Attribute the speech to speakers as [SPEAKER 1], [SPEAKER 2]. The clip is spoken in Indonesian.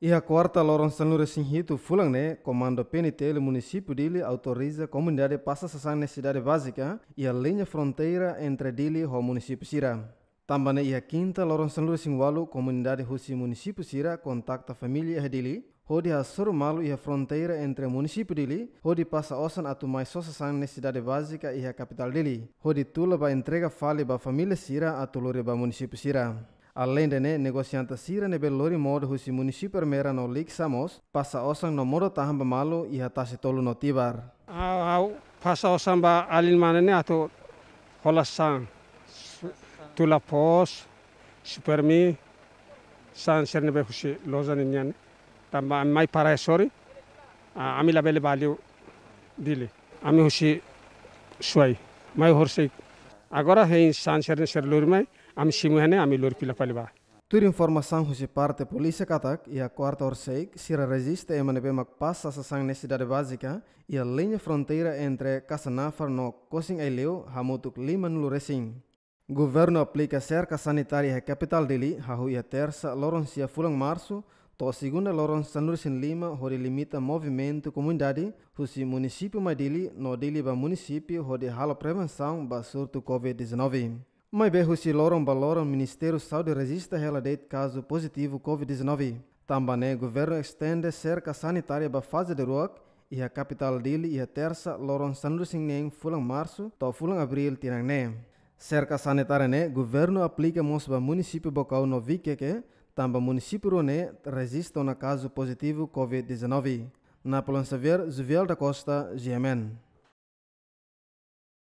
[SPEAKER 1] Ia kuarta lorong Lourenço Lourenço hitu Fulang, komando Comando PNTL munisipu dili autoriza a pasa sasane sidade necessidade básica e linya fronteira entre dili ho e munisipu Sira. Tambane ia kinta lorong quinta Lourenço Walu, comunidade husi e munisipu Sira, famili a dili ho Hodi malu ia fronteira entre munisipu dili ho di pasa osan atu so sasane sidade vazika ia kapital dili ho di tula ba entrega fale ba famili Sira atu lore ba munisipu Sira. Alendene negocianta sira nebe lori modo husi municipio mera no liksamos pasa osang no modo tahan pemalu iha e tasi tolu no tibar.
[SPEAKER 2] Au au pasa osang ba alin mana ne atau holasang tula pos supermi san ser be husi lozan inyan tamba mai para esori ami labele baliu dili ami husi suai mai horsik agora hein san ser ser lori mai amshimhene ami lor pila paliba
[SPEAKER 1] Tur informação hoje parte polícia katak ia quarta or seik sira resiste e manepe a passa sa sang cidade básica e a linha fronteira entre Casanafar no Kosing Aileu Lima liman luresing. Governo aplica cerca sanitária à capital Delhi, hahu ia terça loroncia fulang março, to segunda loroncia San Luis Lima, hori limita movimento comunidade, husi município Madili, no Delhi para município, hori hala prevenção ba surto COVID-19. Mai be husi lorong ba Ministério Saúde resiste reladate caso positivo COVID-19. Tambane governo estende cerca sanitária ba fase de ruak e a capital dele e a terça lorong sandu singneng fulang março to fulang abril tinang ne. Cerca sanitária ne né, governo aplica mosba município bocau no vikeke tamba município rone resiste na caso positivo COVID-19. Na Polonsaver, Zuviel da Costa, GMN.